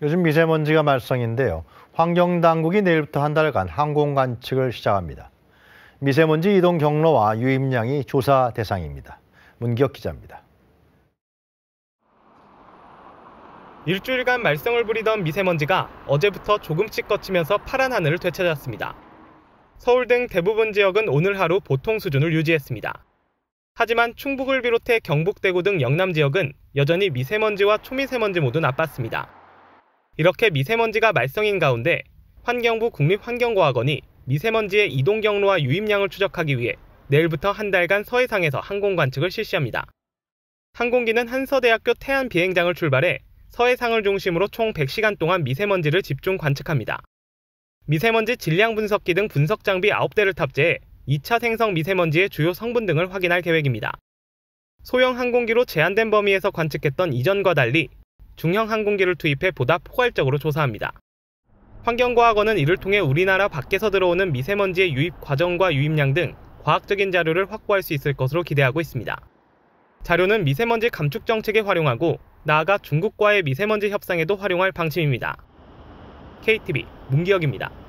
요즘 미세먼지가 말썽인데요. 환경당국이 내일부터 한 달간 항공 관측을 시작합니다. 미세먼지 이동 경로와 유입량이 조사 대상입니다. 문기혁 기자입니다. 일주일간 말썽을 부리던 미세먼지가 어제부터 조금씩 걷히면서 파란 하늘을 되찾았습니다. 서울 등 대부분 지역은 오늘 하루 보통 수준을 유지했습니다. 하지만 충북을 비롯해 경북, 대구 등 영남 지역은 여전히 미세먼지와 초미세먼지 모두 나빴습니다. 이렇게 미세먼지가 말썽인 가운데 환경부 국립환경과학원이 미세먼지의 이동 경로와 유입량을 추적하기 위해 내일부터 한 달간 서해상에서 항공 관측을 실시합니다. 항공기는 한서대학교 태안 비행장을 출발해 서해상을 중심으로 총 100시간 동안 미세먼지를 집중 관측합니다. 미세먼지 질량 분석기 등 분석 장비 9대를 탑재해 2차 생성 미세먼지의 주요 성분 등을 확인할 계획입니다. 소형 항공기로 제한된 범위에서 관측했던 이전과 달리 중형 항공기를 투입해 보다 포괄적으로 조사합니다. 환경과학원은 이를 통해 우리나라 밖에서 들어오는 미세먼지의 유입 과정과 유입량 등 과학적인 자료를 확보할 수 있을 것으로 기대하고 있습니다. 자료는 미세먼지 감축 정책에 활용하고 나아가 중국과의 미세먼지 협상에도 활용할 방침입니다. KTV 문기혁입니다.